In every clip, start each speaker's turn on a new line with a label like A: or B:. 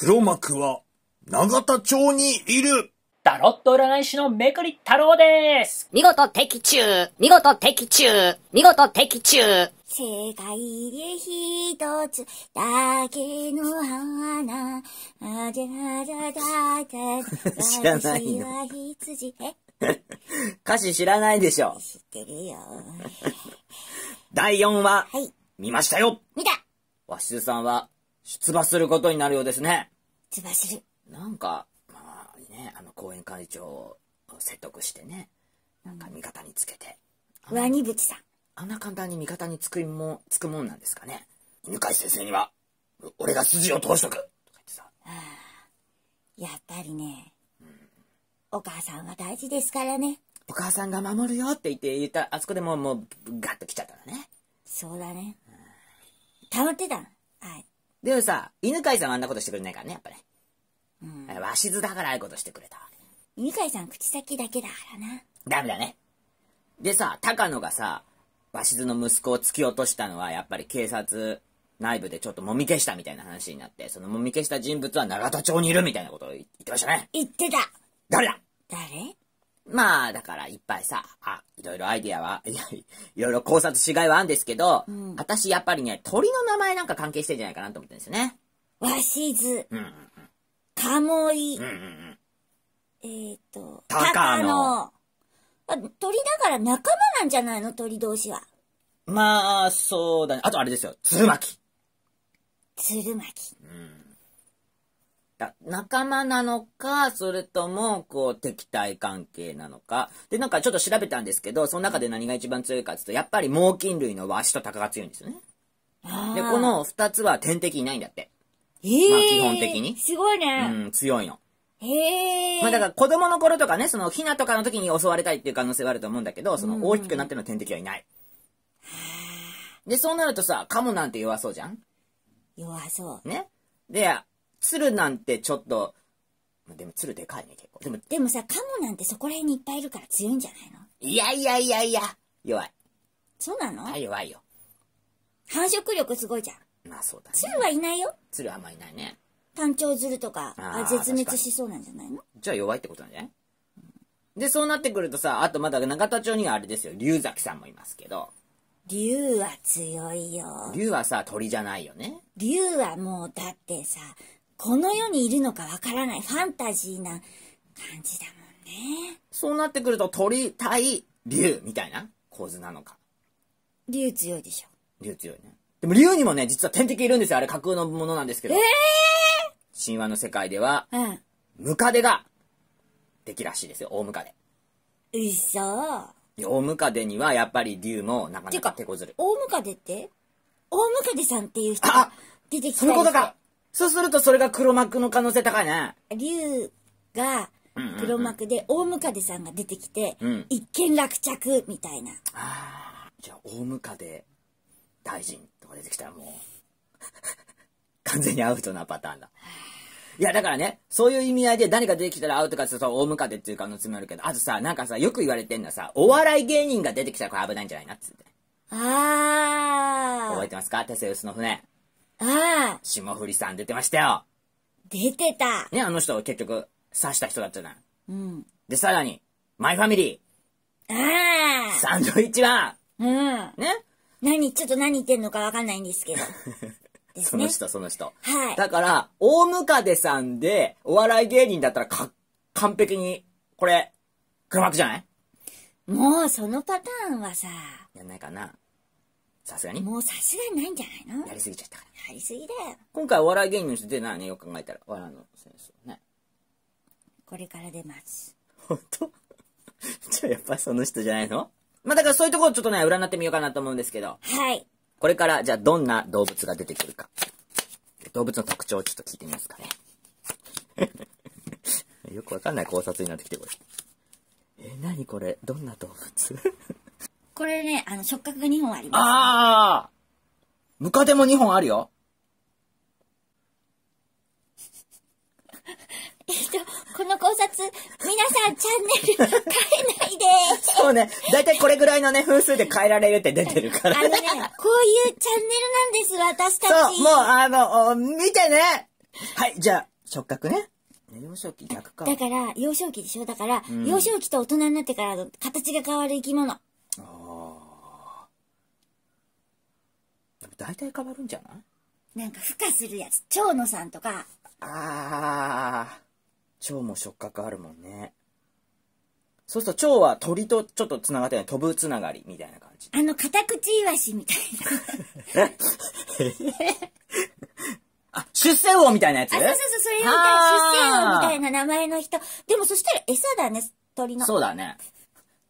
A: 黒幕は永田町にいるタロット占い師のめくり太郎です見事的中見事的中見事的中世界で一つだけの花、あじゃじゃじゃじ知らないの。
B: 歌詞知らないでしょ。知ってるよ。第4話、はい、見ましたよ見たわしずさんは出馬することになるようです
A: ね。出馬する。
B: なんか、まあね、あの、後援会長を説得してね、なんか味方につけて。
A: ワニブチさん。あんな簡単に味方につくも、つくもんなんですか
B: ね。犬飼先生には、俺が筋を通しとくとか言っ
A: てさ。ああ、やっぱりね、うん、お母さんは大事で
B: すからね。お母さんが守るよって言って言った、あそこでもう、もう、ガッと来ちゃったのね。そうだね。うまってたあでもさ、犬飼さんはあんなことしてくれないからね、やっぱね。うん。わしずだからああいうことしてくれたわけ。
A: 犬飼さん口先だけだからな。
B: ダメだね。でさ、高野がさ、鷲津の息子を突き落としたのは、やっぱり警察内部でちょっともみ消したみたいな話になって、そのもみ消した人物は永田町にいるみたいなことを言ってましたね。言ってた。誰だ誰まあ、だからいっぱいさ、あ、いろいろアイディアは、いろいろ考察しがいはあるんですけど、うん、私やっぱりね、鳥の名前なんか関係してんじゃないかなと思ってるんですよね。わしず。うんかもい。うんうんうん。
A: えー、っと、たかの。鳥だから仲間なんじゃないの鳥同士は。
B: まあ、そうだね。あとあれですよ。鶴巻。鶴巻。うん。仲間なのか、それとも、こう、敵対関係なのか。で、なんかちょっと調べたんですけど、その中で何が一番強いかって言うと、やっぱり猛禽類のワシとタカが強いんですよね。で、この二つは天敵いないんだって。えー、まあ、基本的に。す
A: ごいね。うん、強いの。へえ。まあだ
B: から子供の頃とかね、その、ヒナとかの時に襲われたりっていう可能性はあると思うんだけど、その、大きくなっての天敵はいない。で、そうなるとさ、カモなんて弱そうじゃん
A: 弱そう。ね。
B: で、鶴なんてちょっと、でも鶴でかいね、結構。でも、でも
A: さ、カモなんてそこら辺にいっぱいいるから強いんじゃないの
B: いやいやいやいや、弱い。そうなのは弱いよ。
A: 繁殖力すごいじゃん。まあそうだね。鶴はいないよ。鶴あんまいないね。単調鶴とか、あ絶滅しそうなんじゃないの
B: じゃあ弱いってことなんじゃない、で、そうなってくるとさ、あとまだ永田町にはあれですよ、龍崎さんもいますけど。
A: 龍は強いよ。龍は
B: さ、鳥じゃないよね。
A: 龍はもう、だってさ、この世にいるのかわからないファンタジーな感じだもんね。そうなってくると鳥対
B: 竜みたいな構図なのか。
A: 竜強いでし
B: ょ。竜強いね。でも竜にもね、実は天敵いるんですよ。あれ架空のものなんですけど。えー、神話の世界では、うん。ムカデが、敵らしいですよ。大ムカデ。
A: うそ
B: 大ムカデにはやっぱり竜もなかなか手こずる。
A: 大ムカデって大ムカデさんっていう人が出てきたりして。そのことかそうするとそれが黒幕の可能性高いね。竜が黒幕で、大ムカデさんが出てきて、一見落着みたいな。ああ。じゃあ、大ムカで大臣とか出てきたらもう、
B: 完全にアウトなパターンだ。いや、だからね、そういう意味合いで誰か出てきたらアウトかって言うと、大ムカデっていう可能性もあるけど、あとさ、なんかさ、よく言われてんのはさ、お笑い芸人が出てきたらこれ危ないんじゃないなっつって。
A: あ
B: あ。覚えてますかテセウスの船。ああ。霜降りさん出てましたよ。出てた。ね、あの人結局、刺した人だったじゃん。うん。で、さらに、マ
A: イファミリー。ああ。サンドイッチは。うん。ね何、ちょっと何言ってんのかわかんないんですけど。
B: その人、その人。はい。だから、大ムカデさんで、お笑い芸人だったらか、完璧に、これ、黒幕じゃない
A: もう、そのパターンはさ。じゃないかな。さすがに。もうさすがにないんじゃないのやりす
B: ぎちゃったから。やりすぎだよ。今回お笑い芸人の人出ないね、よく考えたら。笑いのセンスね。
A: これから出ます。本当
B: じゃあやっぱその人じゃないのまあだからそういうところちょっとね、占ってみようかなと思うんですけど。はい。これからじゃあどんな動物が出てくるか。動物の特徴をちょっと聞いてみますかね。よくわかんない考察になってきてこれ。え、なにこれどんな動物
A: これね、あの、触覚が2本あります、ね。あ
B: あムカデも2本あるよ。
A: えっと、この考察、皆さんチャンネル 変えないで
B: そうね。だいたいこれぐらいのね、分数で変えられるって出てるから。あ
A: のね、こういうチャンネルなんです、私たち。そう、もうあの、見てね
B: はい、じゃあ、触覚ね。
A: 幼少期逆か。だから、幼少期でしょだから、うん、幼少期と大人になってからの形が変わる生き物。大体変わるんじゃないなんか孵化するやつ蝶野さんとか
B: ああ蝶も触覚あるもんねそうすると蝶は鳥とちょっとつながってない飛ぶつながりみたいな感
A: じあのカタクチイワシみたいな
B: あ、出世王みたいなやつそうそうそう、それみたいな、出世王みたい
A: な名前の人。でもそしたら餌だね、鳥の。そうだ
B: ね。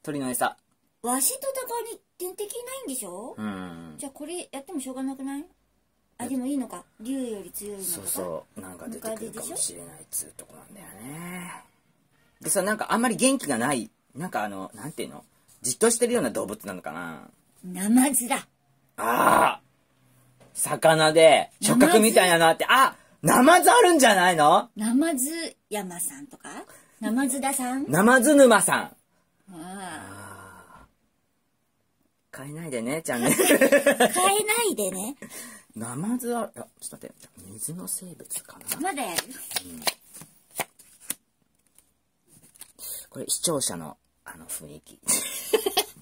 B: 鳥の餌。
A: わしと戦尾に天敵いないんでしょ、うじゃあこれやってもしょうがなくないあでもいいのか竜より強いのかそうそ
B: うなんか出てくるかもしれないっつ
A: うとこなんだよね
B: でさなんかあんまり元気がないなんかあのなんていうのじっとしてるような動物なのかな
A: ナマズだあ
B: あ魚で触覚みたいなのあってあナマズあるんじゃないの
A: ナマズ山さんとかナマズ田さん
B: ナマズ沼さんあ変えないでね、チャンネル。変 え
A: ないでね。
B: ナマズは、あ、ちょっと待って、水の生物かな。まで、うん、これ視聴者の、あの雰囲気。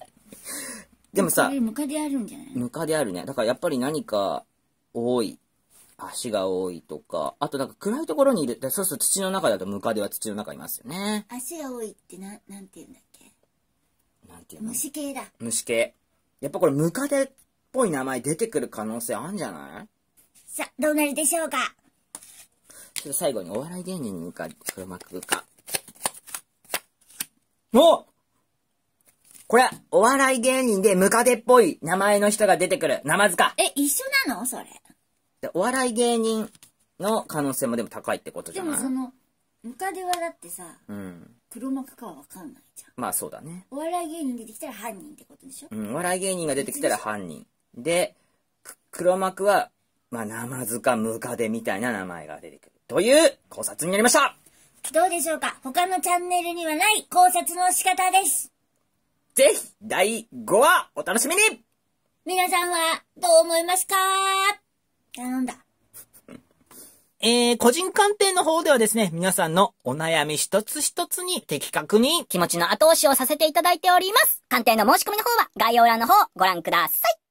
A: でもさ、ムカデあるんじゃな
B: いムカデあるね。だからやっぱり何か多い。足が多いとか、あとなんか暗いところにいる。そうすると土の中だとムカデは土の中います
A: よね。足が多いってな、なんて言うんだっけなんて言うの虫系だ。
B: 虫系。やっぱこれムカデっぽい名前出てくる可能性あんじゃない
A: さ、どうなるでしょうか
B: ちょっと最後にお笑い芸人に向か黒幕か。おこれ、お笑い芸人でムカデっぽい名前の人が出てくる。ナマズか。
A: え、一緒なのそれ。
B: お笑い芸人の可能性もでも高いってことじゃないでもそ
A: の、ムカデはだってさ、うん。黒幕かは分かんないじ
B: ゃんまあそうだね
A: お笑い芸人出てきたら犯人ってことでしょうんお笑い芸人が出てきたら
B: 犯人で黒幕はまあ生塚ムカデみたいな名前が出てくるという考察になりました
A: どうでしょうか他のチャンネルにはない考察の仕方ですぜひ
B: 第5話お楽しみに
A: 皆さんはどう思いますか頼んだ。
B: えー、個人鑑定の方ではですね、皆さんのお悩み一つ一つに的確に気持ちの後押しをさせていただいております。鑑定の申し込みの方は概要欄の方
A: ご覧ください。